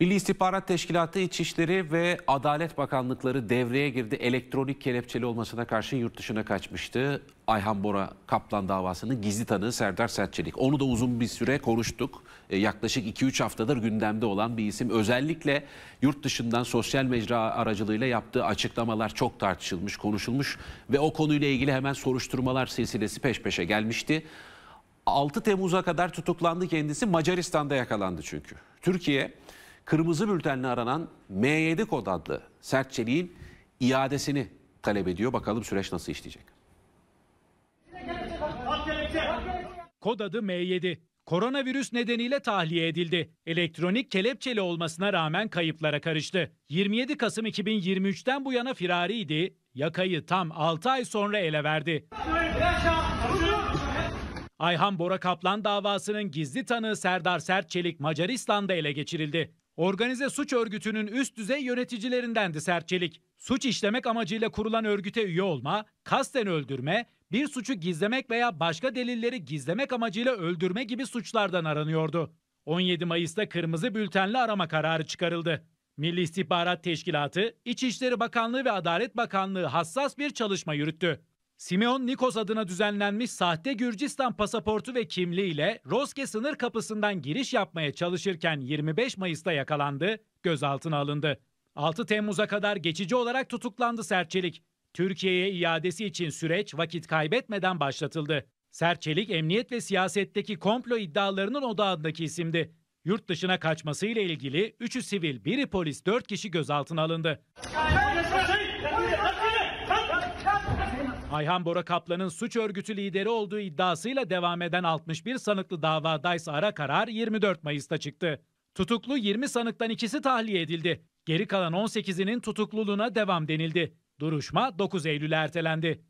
Milli İstihbarat Teşkilatı İçişleri ve Adalet Bakanlıkları devreye girdi. Elektronik kelepçeli olmasına karşın yurt dışına kaçmıştı. Ayhan Bora Kaplan davasının gizli tanığı Serdar Sertçelik. Onu da uzun bir süre konuştuk. E, yaklaşık 2-3 haftadır gündemde olan bir isim. Özellikle yurt dışından sosyal mecra aracılığıyla yaptığı açıklamalar çok tartışılmış, konuşulmuş. Ve o konuyla ilgili hemen soruşturmalar silsilesi peş peşe gelmişti. 6 Temmuz'a kadar tutuklandı kendisi. Macaristan'da yakalandı çünkü. Türkiye kırmızı bültenle aranan M7 kod adlı sert iadesini talep ediyor. Bakalım süreç nasıl işleyecek. Kod adı M7. Koronavirüs nedeniyle tahliye edildi. Elektronik kelepçeli olmasına rağmen kayıplara karıştı. 27 Kasım 2023'ten bu yana firariydi. Yakayı tam 6 ay sonra ele verdi. Ayhan Bora Kaplan davasının gizli tanığı Serdar Sertçelik Macaristan'da ele geçirildi. Organize suç örgütünün üst düzey yöneticilerindendi serçelik, Suç işlemek amacıyla kurulan örgüte üye olma, kasten öldürme, bir suçu gizlemek veya başka delilleri gizlemek amacıyla öldürme gibi suçlardan aranıyordu. 17 Mayıs'ta kırmızı bültenli arama kararı çıkarıldı. Milli İstihbarat Teşkilatı, İçişleri Bakanlığı ve Adalet Bakanlığı hassas bir çalışma yürüttü. Simeon Nikos adına düzenlenmiş sahte Gürcistan pasaportu ve kimliğiyle Roske sınır kapısından giriş yapmaya çalışırken 25 Mayıs'ta yakalandı, gözaltına alındı. 6 Temmuz'a kadar geçici olarak tutuklandı Serçelik. Türkiye'ye iadesi için süreç vakit kaybetmeden başlatıldı. Serçelik emniyet ve siyasetteki komplo iddialarının odağındaki isimdi. Yurt dışına kaçmasıyla ilgili 3'ü sivil, 1'i polis, 4 kişi gözaltına alındı. Ayhan Bora Kaplan'ın suç örgütü lideri olduğu iddiasıyla devam eden 61 sanıklı davadaysa ara karar 24 Mayıs'ta çıktı. Tutuklu 20 sanıktan ikisi tahliye edildi. Geri kalan 18'inin tutukluluğuna devam denildi. Duruşma 9 Eylül'e ertelendi.